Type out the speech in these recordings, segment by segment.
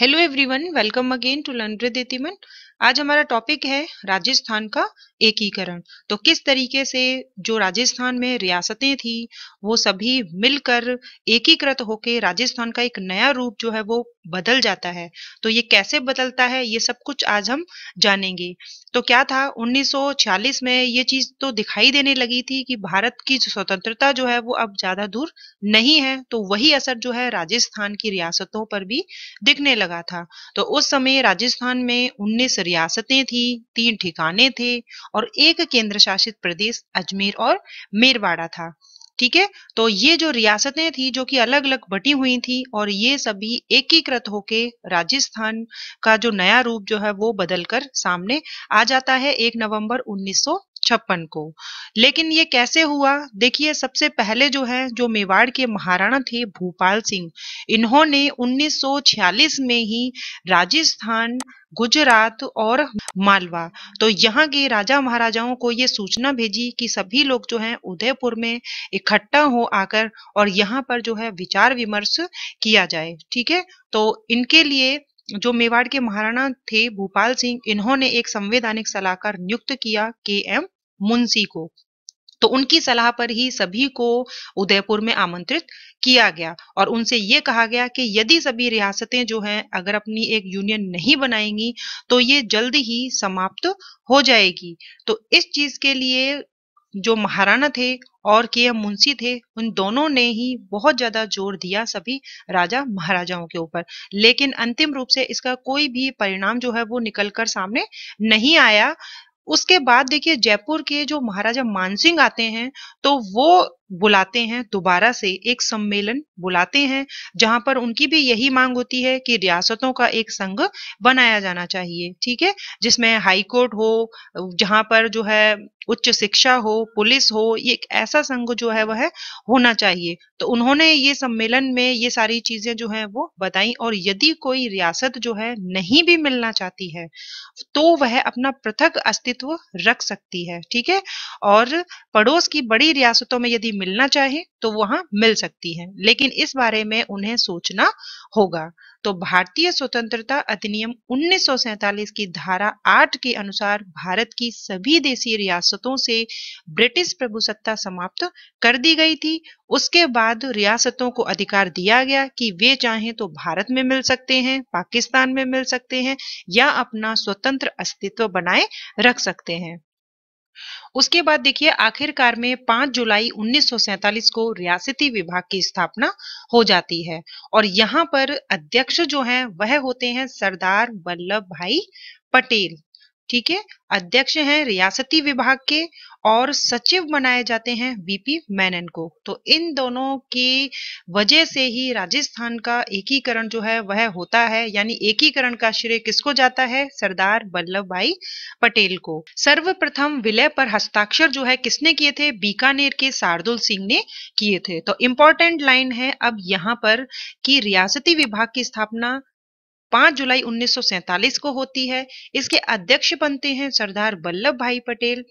hello everyone welcome again to learn with आज हमारा topic है राजस्थान का एकीकरण तो किस तरीके से जो राजस्थान में रियासतें थी वो सभी मिलकर एकीकृत होकर राजस्थान का एक नया रूप जो है वो बदल जाता है तो ये कैसे बदलता है ये सब कुछ आज हम जानेंगे तो क्या था 1946 में ये चीज तो दिखाई देने लगी थी कि भारत की स्वतंत्रता जो है वो अब ज्यादा दूर नहीं है तो वही असर जो है राजस्थान की रियासतों पर भी दिखने लगा था तो उस समय राजस्थान में उन्नीस रियासतें थी तीन ठिकाने थे और एक केंद्र शासित प्रदेश अजमेर और मेरवाड़ा था ठीक है तो ये जो रियासतें थी जो कि अलग अलग बटी हुई थी और ये सभी एकीकृत होके राजस्थान का जो नया रूप जो है वो बदलकर सामने आ जाता है एक नवंबर उन्नीस छप्पन को लेकिन ये कैसे हुआ देखिए सबसे पहले जो है जो मेवाड़ के महाराणा थे भूपाल सिंह इन्होंने 1946 में ही राजस्थान गुजरात और मालवा तो यहाँ के राजा महाराजाओं को ये सूचना भेजी कि सभी लोग जो हैं उदयपुर में इकट्ठा हो आकर और यहाँ पर जो है विचार विमर्श किया जाए ठीक है तो इनके लिए जो मेवाड़ के महाराणा थे भूपाल सिंह इन्होंने एक संवैधानिक सलाहकार नियुक्त किया के एम मुंशी को तो उनकी सलाह पर ही सभी को उदयपुर में आमंत्रित किया गया और उनसे ये कहा गया कि यदि सभी रियासतें जो हैं अगर अपनी एक यूनियन नहीं बनाएंगी तो ये जल्द ही समाप्त हो जाएगी तो इस चीज के लिए जो महाराणा थे और के मुंशी थे उन दोनों ने ही बहुत ज्यादा जोर दिया सभी राजा महाराजाओं के ऊपर लेकिन अंतिम रूप से इसका कोई भी परिणाम जो है वो निकल कर सामने नहीं आया उसके बाद देखिए जयपुर के जो महाराजा मानसिंह आते हैं तो वो बुलाते हैं दोबारा से एक सम्मेलन बुलाते हैं जहां पर उनकी भी यही मांग होती है कि रियासतों का एक संघ बनाया जाना चाहिए ठीक है जिसमें हाई कोर्ट हो जहां पर जो है उच्च शिक्षा हो पुलिस हो ये एक ऐसा संघ जो है वह होना चाहिए तो उन्होंने ये सम्मेलन में ये सारी चीजें जो है वो बताई और यदि कोई रियासत जो है नहीं भी मिलना चाहती है तो वह अपना पृथक अस्तित्व रख सकती है ठीक है और पड़ोस की बड़ी रियासतों में यदि मिलना चाहे तो वहां मिल सकती है लेकिन इस बारे में उन्हें सोचना होगा तो भारतीय स्वतंत्रता अधिनियम 1947 की धारा 8 के अनुसार भारत की सभी देशी रियासतों से ब्रिटिश प्रभुसत्ता समाप्त कर दी गई थी उसके बाद रियासतों को अधिकार दिया गया कि वे चाहें तो भारत में मिल सकते हैं पाकिस्तान में मिल सकते हैं या अपना स्वतंत्र अस्तित्व बनाए रख सकते हैं उसके बाद देखिए आखिरकार में 5 जुलाई 1947 को रियासती विभाग की स्थापना हो जाती है और यहाँ पर अध्यक्ष जो हैं वह होते हैं सरदार वल्लभ भाई पटेल ठीक है अध्यक्ष हैं रियासती विभाग के और सचिव बनाए जाते हैं वीपी मैनन को तो इन दोनों की वजह से ही राजस्थान का एकीकरण जो है वह होता है यानी एकीकरण का श्रेय किसको जाता है सरदार वल्लभ भाई पटेल को सर्वप्रथम विलय पर हस्ताक्षर जो है किसने किए थे बीकानेर के शार्दुल सिंह ने किए थे तो इंपॉर्टेंट लाइन है अब यहाँ पर कि रियासती विभाग की स्थापना 5 जुलाई 1947 को होती है इसके अध्यक्ष बनते हैं सरदार वल्लभ भाई पटेल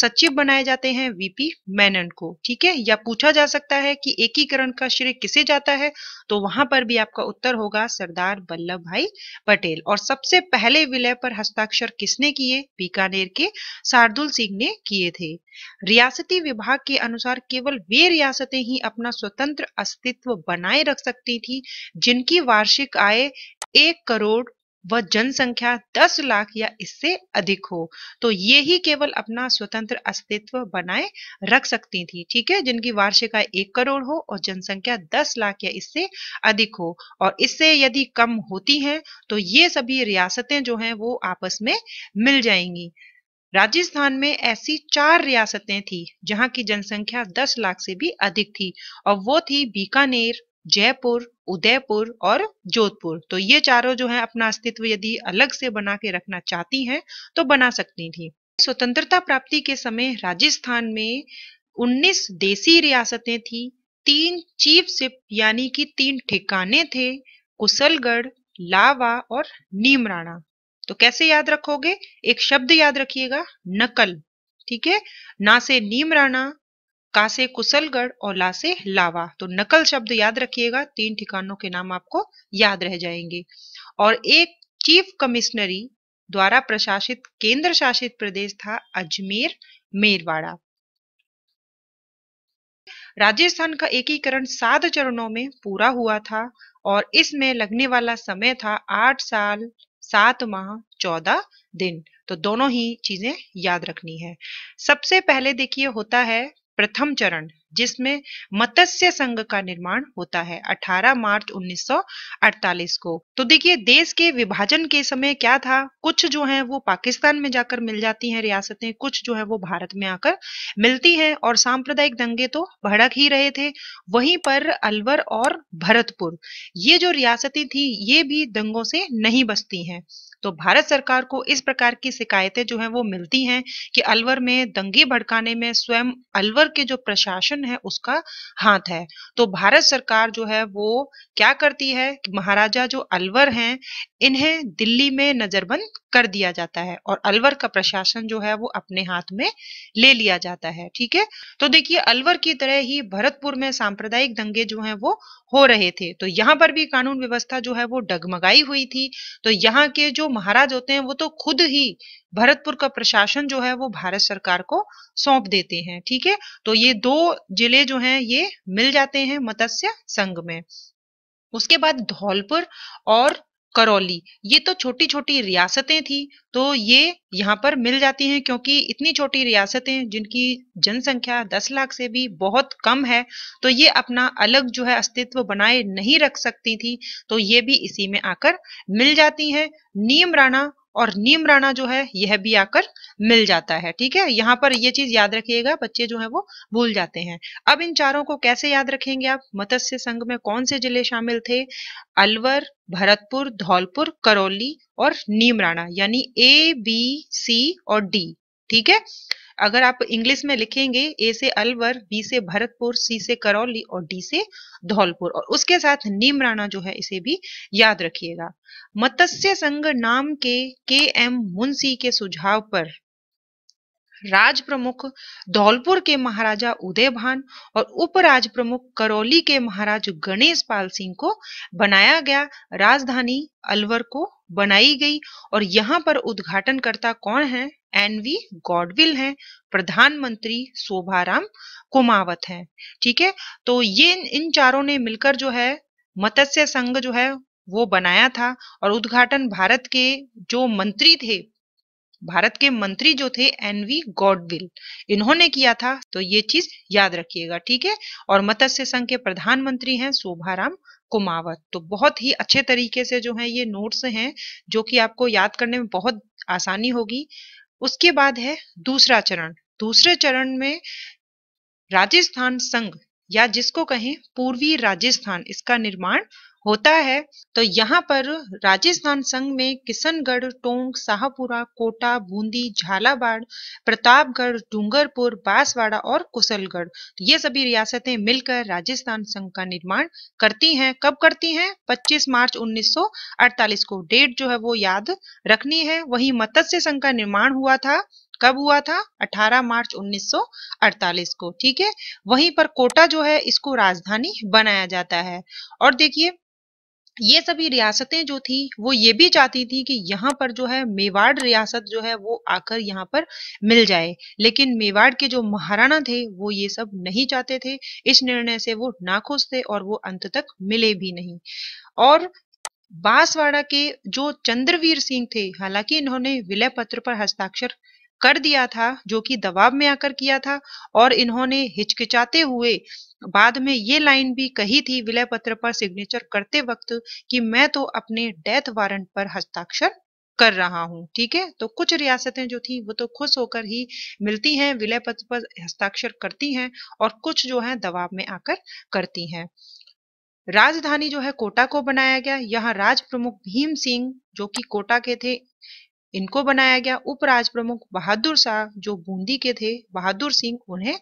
सचिव बनाए जाते हैं वीपी मेनन को ठीक है या पूछा जा सकता है कि एकीकरण का श्रेय किसे जाता है तो वहां पर भी आपका उत्तर होगा सरदार वल्लभ भाई पटेल और सबसे पहले विलय पर हस्ताक्षर किसने किए बीकानेर के शार्दुल सिंह ने किए थे रियासती विभाग के अनुसार केवल वे रियासतें ही अपना स्वतंत्र अस्तित्व बनाए रख सकती थी जिनकी वार्षिक आय एक करोड़ व जनसंख्या दस लाख या इससे अधिक हो तो ये ही केवल अपना स्वतंत्र अस्तित्व बनाए रख सकती थी ठीक है जिनकी वार्षिक आय एक करोड़ हो और जनसंख्या दस लाख या इससे अधिक हो और इससे यदि कम होती हैं तो ये सभी रियासतें जो हैं वो आपस में मिल जाएंगी राजस्थान में ऐसी चार रियासतें थी जहां की जनसंख्या 10 लाख से भी अधिक थी और वो थी बीकानेर जयपुर उदयपुर और जोधपुर तो ये चारों जो है अपना अस्तित्व यदि अलग से बना के रखना चाहती हैं तो बना सकती थी स्वतंत्रता प्राप्ति के समय राजस्थान में 19 देसी रियासतें थी तीन चीफ सिप यानी कि तीन ठिकाने थे कुशलगढ़ लावा और नीमराणा तो कैसे याद रखोगे एक शब्द याद रखिएगा नकल ठीक है ना से नीमराणा कासे कुशलगढ़ और लासे लावा तो नकल शब्द याद रखिएगा तीन ठिकानों के नाम आपको याद रह जाएंगे और एक चीफ कमिश्नरी द्वारा प्रशासित केंद्र शासित प्रदेश था अजमेर मेरवाड़ा राजस्थान का एकीकरण सात चरणों में पूरा हुआ था और इसमें लगने वाला समय था आठ साल सात माह चौदह दिन तो दोनों ही चीजें याद रखनी है सबसे पहले देखिए होता है प्रथम चरण जिसमें मत्स्य संघ का निर्माण होता है 18 मार्च 1948 को तो देखिए देश के विभाजन के समय क्या था कुछ जो है वो पाकिस्तान में जाकर मिल जाती हैं रियासतें कुछ जो है वो भारत में आकर मिलती हैं और सांप्रदायिक दंगे तो भड़क ही रहे थे वहीं पर अलवर और भरतपुर ये जो रियासतें थी ये भी दंगों से नहीं बसती हैं तो भारत सरकार को इस प्रकार की शिकायतें जो है वो मिलती हैं कि अलवर में दंगे भड़काने में स्वयं अलवर के जो प्रशासन है उसका हाथ है तो भारत सरकार जो है वो क्या करती है महाराजा जो अलवर हैं इन्हें दिल्ली में नजरबंद कर दिया जाता है और अलवर का प्रशासन जो है वो अपने हाथ में ले लिया जाता है ठीक है तो देखिए अलवर की तरह ही भरतपुर में सांप्रदायिक दंगे जो हैं वो हो रहे थे तो यहाँ पर भी कानून व्यवस्था जो है वो डगमगाई हुई थी तो यहाँ के जो महाराज होते हैं वो तो खुद ही भरतपुर का प्रशासन जो है वो भारत सरकार को सौंप देते हैं ठीक है तो ये दो जिले जो हैं ये मिल जाते हैं मत्स्य संघ में उसके बाद धौलपुर और करौली ये तो छोटी छोटी रियासतें थी तो ये यहाँ पर मिल जाती हैं क्योंकि इतनी छोटी रियासतें जिनकी जनसंख्या दस लाख से भी बहुत कम है तो ये अपना अलग जो है अस्तित्व बनाए नहीं रख सकती थी तो ये भी इसी में आकर मिल जाती हैं नीम राणा और नीम राणा जो है यह भी आकर मिल जाता है ठीक है यहाँ पर यह चीज याद रखिएगा बच्चे जो है वो भूल जाते हैं अब इन चारों को कैसे याद रखेंगे आप मत्स्य संघ में कौन से जिले शामिल थे अलवर भरतपुर धौलपुर करौली और नीम राणा यानी ए बी सी और डी ठीक है अगर आप इंग्लिश में लिखेंगे ए से अलवर बी से भरतपुर सी से करौली और डी से धौलपुर और उसके साथ नीमराना जो है इसे भी याद रखिएगा मत्स्य संघ नाम के के एम मुंशी के सुझाव पर राज प्रमुख धौलपुर के महाराजा उदय भान और उपराज प्रमुख करौली के महाराज गणेश पाल सिंह को बनाया गया राजधानी अलवर को बनाई गई और यहाँ पर उद्घाटन करता कौन है एन वी गॉडविल हैं प्रधानमंत्री शोभाराम कुमावत हैं ठीक है तो ये इन चारों ने मिलकर जो है मत्स्य संघ जो है वो बनाया था और उद्घाटन भारत के जो मंत्री थे भारत के मंत्री जो थे एनवी गॉडविल इन्होंने किया था तो ये चीज याद रखिएगा ठीक है और मत्स्य संघ के प्रधानमंत्री हैं शोभाराम कुमावत तो बहुत ही अच्छे तरीके से जो है ये नोट्स हैं जो कि आपको याद करने में बहुत आसानी होगी उसके बाद है दूसरा चरण दूसरे चरण में राजस्थान संघ या जिसको कहें पूर्वी राजस्थान इसका निर्माण होता है तो यहाँ पर राजस्थान संघ में किशनगढ़ टोंक शाहपुरा कोटा बूंदी झालावाड़ प्रतापगढ़ डूंगरपुर बांसवाड़ा और कुशलगढ़ तो ये सभी रियासतें मिलकर राजस्थान संघ का निर्माण करती हैं कब करती हैं 25 मार्च 1948 को डेट जो है वो याद रखनी है वही मत्स्य संघ का निर्माण हुआ था कब हुआ था 18 मार्च 1948 को ठीक है वहीं पर कोटा जो है इसको राजधानी बनाया जाता है और देखिए ये सभी रियासतें जो थी वो ये भी चाहती थी कि यहाँ पर जो है मेवाड़ रियासत जो है वो आकर यहाँ पर मिल जाए लेकिन मेवाड़ के जो महाराणा थे वो ये सब नहीं चाहते थे इस निर्णय से वो नाखुश थे और वो अंत तक मिले भी नहीं और बांसवाड़ा के जो चंद्रवीर सिंह थे हालांकि इन्होंने विलय पत्र पर हस्ताक्षर कर दिया था जो कि दबाव में आकर किया था और इन्होंने हिचकिचाते हुए बाद में ये लाइन भी कही थी विलय पत्र पर सिग्नेचर करते वक्त कि मैं तो अपने डेथ वारंट पर हस्ताक्षर कर रहा हूं ठीक है तो कुछ रियासतें जो थी वो तो खुश होकर ही मिलती हैं विलय पत्र पर हस्ताक्षर करती हैं और कुछ जो है दबाव में आकर करती हैं राजधानी जो है कोटा को बनाया गया यहाँ राज प्रमुख भीम सिंह जो कि कोटा के थे इनको बनाया गया उपराज प्रमुख बहादुर शाह जो बूंदी के थे बहादुर सिंह उन्हें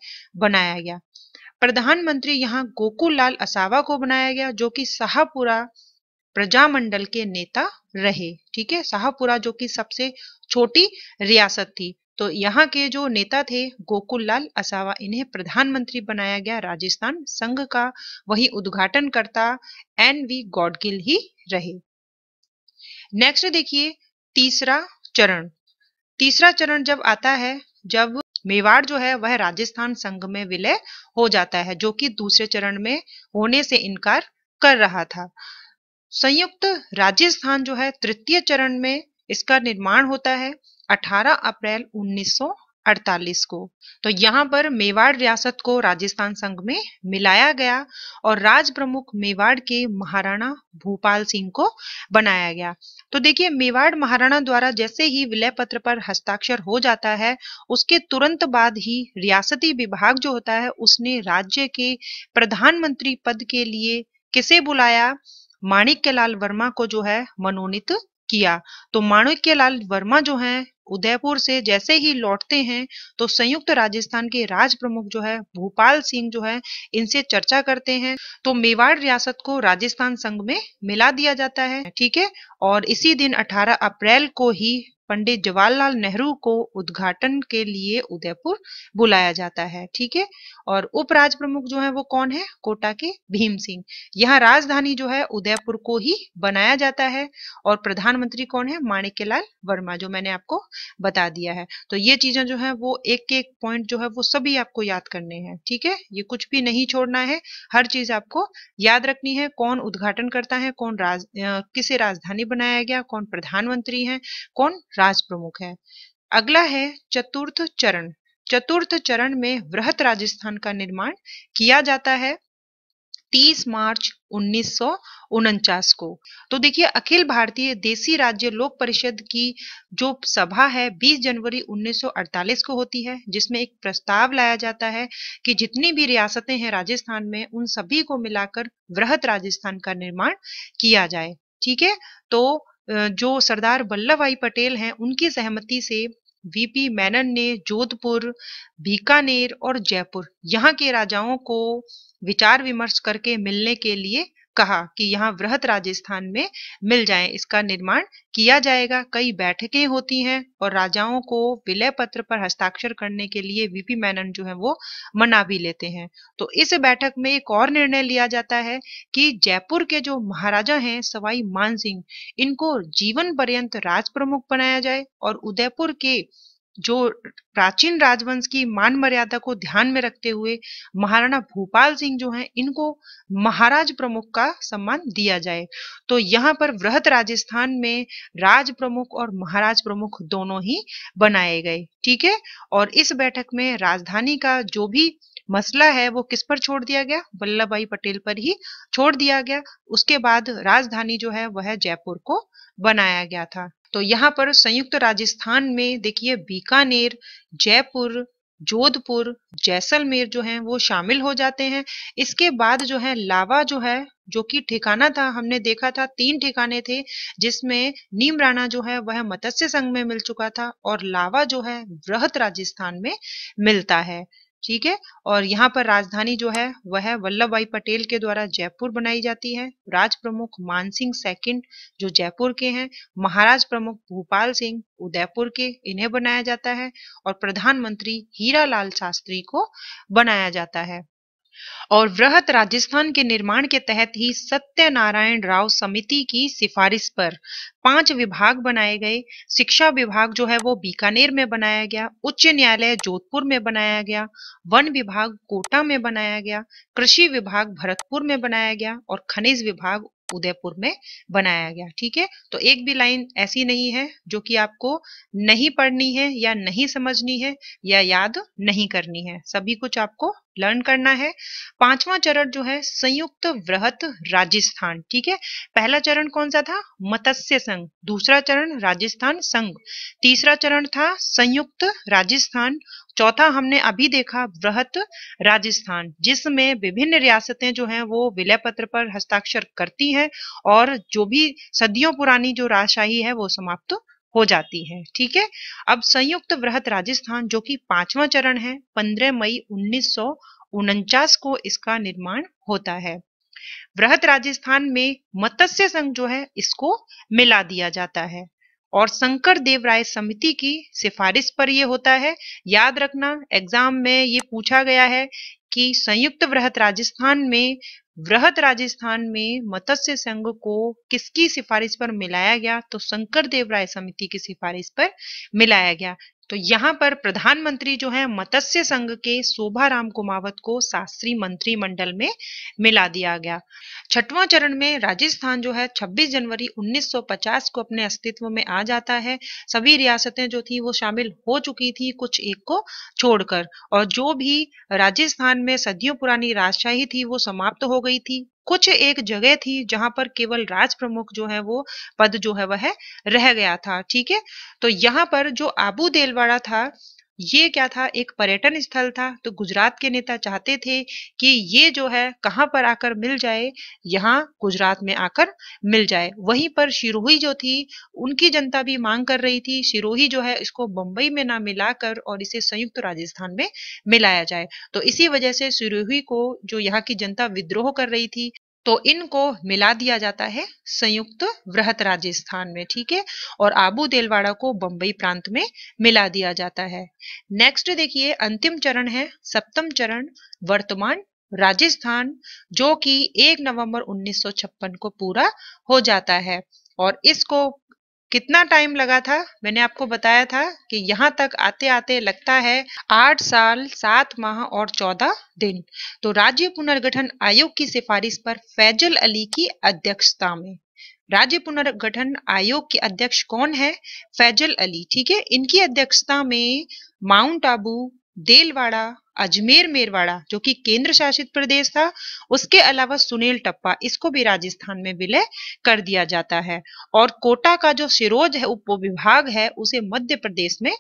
बनाया गया प्रधानमंत्री यहाँ गोकुल लाल असावा को बनाया गया जो कि शाहपुरा प्रजामंडल के नेता रहे ठीक है शाहपुरा जो कि सबसे छोटी रियासत थी तो यहाँ के जो नेता थे गोकुल लाल असावा इन्हें प्रधानमंत्री बनाया गया राजस्थान संघ का वही उद्घाटन करता एन वी गॉडगिल ही रहे नेक्स्ट देखिए तीसरा चरण तीसरा चरण जब आता है जब मेवाड़ जो है वह राजस्थान संघ में विलय हो जाता है जो कि दूसरे चरण में होने से इनकार कर रहा था संयुक्त राजस्थान जो है तृतीय चरण में इसका निर्माण होता है 18 अप्रैल अड़तालीस को तो यहाँ पर मेवाड़ रियासत को राजस्थान संघ में मिलाया गया और राज प्रमुख मेवाड़ के महाराणा भूपाल सिंह को बनाया गया तो देखिए मेवाड़ महाराणा द्वारा जैसे ही विलय पत्र पर हस्ताक्षर हो जाता है उसके तुरंत बाद ही रियासती विभाग जो होता है उसने राज्य के प्रधानमंत्री पद के लिए किसे बुलाया माणिक्य लाल वर्मा को जो है मनोनीत किया तो माणिक्य लाल वर्मा जो है उदयपुर से जैसे ही लौटते हैं तो संयुक्त राजस्थान के राज प्रमुख जो है भोपाल सिंह जो है इनसे चर्चा करते हैं तो मेवाड़ रियासत को राजस्थान संघ में मिला दिया जाता है ठीक है और इसी दिन 18 अप्रैल को ही पंडित जवाहरलाल नेहरू को उद्घाटन के लिए उदयपुर बुलाया जाता है ठीक है और उपराज प्रमुख जो है वो कौन है कोटा के भीम सिंह यहाँ राजधानी जो है उदयपुर को ही बनाया जाता है और प्रधानमंत्री कौन है माणिक्यलाल वर्मा जो मैंने आपको बता दिया है तो ये चीजें जो है वो एक एक पॉइंट जो है वो सभी आपको याद करने हैं ठीक है ये कुछ भी नहीं छोड़ना है हर चीज आपको याद रखनी है कौन उद्घाटन करता है कौन राज किसे राजधानी बनाया गया कौन प्रधानमंत्री है कौन राज प्रमुख है अगला है चतुर्थ चरण चतुर्थ चरण में वृहत राजस्थान का निर्माण किया जाता है 30 मार्च उन्नीस को तो देखिए अखिल भारतीय देसी राज्य लोक परिषद की जो सभा है 20 जनवरी 1948 को होती है जिसमें एक प्रस्ताव लाया जाता है कि जितनी भी रियासतें हैं राजस्थान में उन सभी को मिलाकर वृहत राजस्थान का निर्माण किया जाए ठीक है तो जो सरदार वल्लभ भाई पटेल हैं उनकी सहमति से वीपी मैनन ने जोधपुर बीकानेर और जयपुर यहाँ के राजाओं को विचार विमर्श करके मिलने के लिए कहा कि यहाँ वृहत राजस्थान में मिल जाए इसका निर्माण किया जाएगा कई बैठकें होती हैं और राजाओं को विलय पत्र पर हस्ताक्षर करने के लिए वीपी मैनन जो है वो मना भी लेते हैं तो इस बैठक में एक और निर्णय लिया जाता है कि जयपुर के जो महाराजा हैं सवाई मान सिंह इनको जीवन पर्यंत राज प्रमुख बनाया जाए और उदयपुर के जो प्राचीन राजवंश की मान मर्यादा को ध्यान में रखते हुए महाराणा भूपाल सिंह जो हैं इनको महाराज प्रमुख का सम्मान दिया जाए तो यहाँ पर वृहत राजस्थान में राज प्रमुख और महाराज प्रमुख दोनों ही बनाए गए ठीक है और इस बैठक में राजधानी का जो भी मसला है वो किस पर छोड़ दिया गया वल्लभ भाई पटेल पर ही छोड़ दिया गया उसके बाद राजधानी जो है वह जयपुर को बनाया गया था तो यहाँ पर संयुक्त राजस्थान में देखिए बीकानेर जयपुर जोधपुर जैसलमेर जो है वो शामिल हो जाते हैं इसके बाद जो है लावा जो है जो कि ठिकाना था हमने देखा था तीन ठिकाने थे जिसमें नीम राणा जो है वह मत्स्य संघ में मिल चुका था और लावा जो है वृहत राजस्थान में मिलता है ठीक है और यहाँ पर राजधानी जो है वह है वल्लभ भाई पटेल के द्वारा जयपुर बनाई जाती है राज प्रमुख मान सिंह सेकंड जो जयपुर के हैं महाराज प्रमुख भूपाल सिंह उदयपुर के इन्हें बनाया जाता है और प्रधानमंत्री हीरा लाल शास्त्री को बनाया जाता है और वृहत राजस्थान के निर्माण के तहत ही सत्यनारायण राव समिति की सिफारिश पर पांच विभाग बनाए गए शिक्षा विभाग जो है वो बीकानेर में बनाया गया उच्च न्यायालय जोधपुर में बनाया गया वन विभाग कोटा में बनाया गया कृषि विभाग भरतपुर में बनाया गया और खनिज विभाग उदयपुर में बनाया गया ठीक है तो एक भी लाइन ऐसी नहीं है जो कि आपको नहीं पढ़नी है या नहीं समझनी है या याद नहीं करनी है सभी कुछ आपको लर्न करना है पांचवा चरण जो है संयुक्त वृहत राजस्थान ठीक है पहला चरण कौन सा था मत्स्य संघ दूसरा चरण राजस्थान संघ तीसरा चरण था संयुक्त राजस्थान चौथा हमने अभी देखा वृहत राजस्थान जिसमें विभिन्न रियासतें जो हैं वो विलय पत्र पर हस्ताक्षर करती हैं और जो भी सदियों पुरानी जो राजशाही है वो समाप्त हो जाती है ठीक है अब संयुक्त वृहत राजस्थान जो कि पांचवा चरण है 15 मई उन्नीस को इसका निर्माण होता है वृहत राजस्थान में मत्स्य संघ जो है इसको मिला दिया जाता है और शंकर देव राय समिति की सिफारिश पर यह होता है याद रखना एग्जाम में ये पूछा गया है कि संयुक्त वृहत राजस्थान में वृहद राजस्थान में मत्स्य संघ को किसकी सिफारिश पर मिलाया गया तो शंकर देव राय समिति की सिफारिश पर मिलाया गया तो यहाँ पर प्रधानमंत्री जो है मत्स्य संघ के शोभा राम कुमावत को शास्त्री मंत्रिमंडल में मिला दिया गया छठवां चरण में राजस्थान जो है 26 जनवरी 1950 को अपने अस्तित्व में आ जाता है सभी रियासतें जो थी वो शामिल हो चुकी थी कुछ एक को छोड़कर और जो भी राजस्थान में सदियों पुरानी राजशाही थी वो समाप्त हो गई थी कुछ एक जगह थी जहां पर केवल राज प्रमुख जो है वो पद जो है वह रह गया था ठीक है तो यहाँ पर जो आबू देलवाड़ा था ये क्या था एक पर्यटन स्थल था तो गुजरात के नेता चाहते थे कि ये जो है कहाँ पर आकर मिल जाए यहाँ गुजरात में आकर मिल जाए वहीं पर शिरोही जो थी उनकी जनता भी मांग कर रही थी शिरोही जो है इसको बम्बई में ना मिलाकर और इसे संयुक्त राजस्थान में मिलाया जाए तो इसी वजह से सिरोही को जो यहाँ की जनता विद्रोह कर रही थी तो इनको मिला दिया जाता है संयुक्त वृहत राजस्थान में ठीक है और आबू देलवाड़ा को बंबई प्रांत में मिला दिया जाता है नेक्स्ट देखिए अंतिम चरण है सप्तम चरण वर्तमान राजस्थान जो कि 1 नवंबर 1956 को पूरा हो जाता है और इसको कितना टाइम लगा था मैंने आपको बताया था कि यहाँ तक आते आते लगता है आठ साल सात माह और चौदह दिन तो राज्य पुनर्गठन आयोग की सिफारिश पर फैजल अली की अध्यक्षता में राज्य पुनर्गठन आयोग के अध्यक्ष कौन है फैजल अली ठीक है इनकी अध्यक्षता में माउंट आबू देलवाड़ा अजमेर मेरवाड़ा जो कि केंद्र शासित प्रदेश था उसके अलावा सुनील टप्पा इसको भी राजस्थान में विलय कर दिया जाता है और कोटा का जो सिरोज है उप विभाग है उसे मध्य प्रदेश में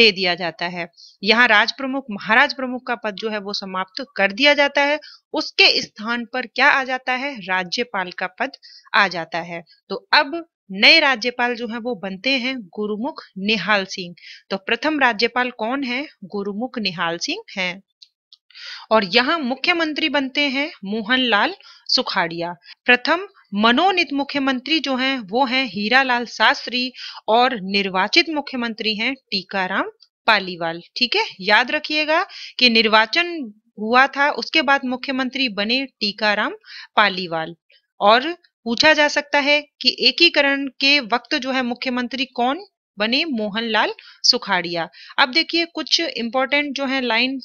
दे दिया जाता है यहाँ राज प्रमुख महाराज प्रमुख का पद जो है वो समाप्त कर दिया जाता है उसके स्थान पर क्या आ जाता है राज्यपाल का पद आ जाता है तो अब नए राज्यपाल जो है वो बनते हैं गुरुमुख निहाल सिंह तो प्रथम राज्यपाल कौन है गुरुमुख निहाल सिंह है और यहाँ मुख्यमंत्री बनते हैं मोहनलाल सुखाड़िया प्रथम मनोनीत मुख्यमंत्री जो हैं वो हैं हीरालाल शास्त्री और निर्वाचित मुख्यमंत्री हैं टीकाराम पालीवाल ठीक है याद रखिएगा कि निर्वाचन हुआ था उसके बाद मुख्यमंत्री बने टीकाराम पालीवाल और पूछा जा सकता है कि एकीकरण के वक्त जो है मुख्यमंत्री कौन बने मोहनलाल सुखाड़िया अब देखिए कुछ इंपॉर्टेंट जो है लाइन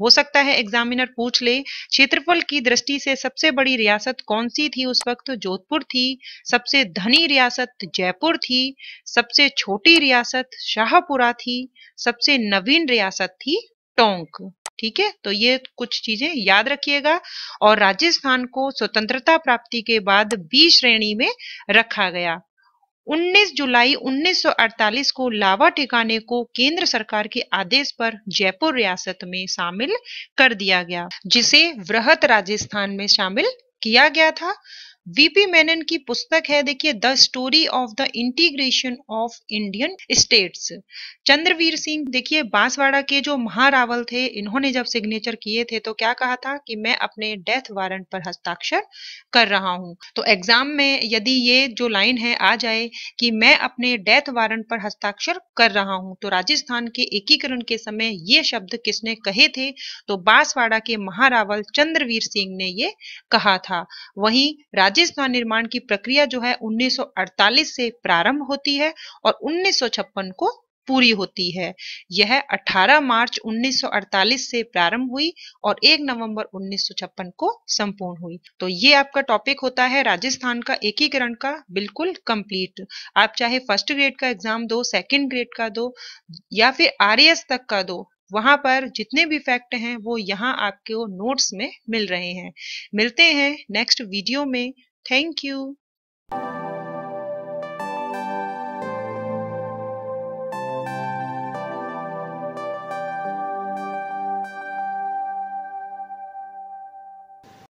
हो सकता है एग्जामिनर पूछ ले क्षेत्रफल की दृष्टि से सबसे बड़ी रियासत कौन सी थी उस वक्त जोधपुर थी सबसे धनी रियासत जयपुर थी सबसे छोटी रियासत शाहपुरा थी सबसे नवीन रियासत थी टोंक ठीक है तो ये कुछ चीजें याद रखिएगा और राजस्थान को स्वतंत्रता प्राप्ति के बाद बी श्रेणी में रखा गया 19 जुलाई 1948 को लावा ठिकाने को केंद्र सरकार के आदेश पर जयपुर रियासत में शामिल कर दिया गया जिसे वृहत राजस्थान में शामिल किया गया था वीपी मेनन की पुस्तक है देखिए the story of the integration of Indian states Chandraveer Singh देखिए बांसवाड़ा के जो महारावल थे इन्होंने जब सिग्नेचर किए थे तो क्या कहा था कि मैं अपने डेथ वारंट पर हस्ताक्षर कर रहा हूं तो एग्जाम में यदि ये जो लाइन है आ जाए कि मैं अपने डेथ वारंट पर हस्ताक्षर कर रहा हूं तो राजस्थान के एकीकरण के समय ये शब्द किसने कहे थे तो बांसवाड़ा के महारावल चंद्रवीर सिंह ने ये कहा था वही राजस्थान निर्माण की प्रक्रिया जो है 1948 से प्रारंभ होती है और 1956 को पूरी होती है यह 18 मार्च 1948 से प्रारंभ हुई और 1 नवंबर 1956 को संपूर्ण हुई तो ये आपका टॉपिक होता है राजस्थान का एकीकरण का बिल्कुल कंप्लीट आप चाहे फर्स्ट ग्रेड का एग्जाम दो सेकंड ग्रेड का दो या फिर आर तक का दो वहां पर जितने भी फैक्ट हैं वो यहाँ आपको नोट्स में मिल रहे हैं मिलते हैं नेक्स्ट वीडियो में थैंक यू